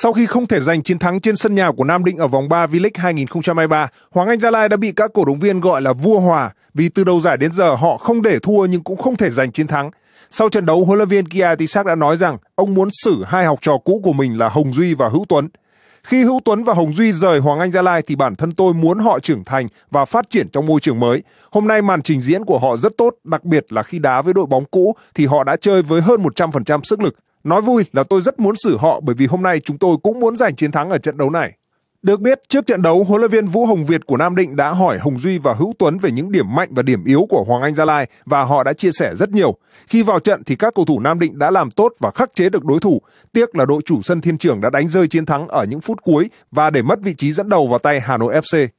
Sau khi không thể giành chiến thắng trên sân nhà của Nam Định ở vòng 3 V-League 2023, Hoàng Anh Gia Lai đã bị các cổ động viên gọi là vua hòa vì từ đầu giải đến giờ họ không để thua nhưng cũng không thể giành chiến thắng. Sau trận đấu, huấn luyện viên Kia Tisak đã nói rằng ông muốn xử hai học trò cũ của mình là Hồng Duy và Hữu Tuấn. Khi Hữu Tuấn và Hồng Duy rời Hoàng Anh Gia Lai thì bản thân tôi muốn họ trưởng thành và phát triển trong môi trường mới. Hôm nay màn trình diễn của họ rất tốt, đặc biệt là khi đá với đội bóng cũ thì họ đã chơi với hơn 100% sức lực. Nói vui là tôi rất muốn xử họ bởi vì hôm nay chúng tôi cũng muốn giành chiến thắng ở trận đấu này. Được biết, trước trận đấu, huấn luyện viên Vũ Hồng Việt của Nam Định đã hỏi Hồng Duy và Hữu Tuấn về những điểm mạnh và điểm yếu của Hoàng Anh Gia Lai và họ đã chia sẻ rất nhiều. Khi vào trận thì các cầu thủ Nam Định đã làm tốt và khắc chế được đối thủ. Tiếc là đội chủ sân Thiên Trường đã đánh rơi chiến thắng ở những phút cuối và để mất vị trí dẫn đầu vào tay Hà Nội FC.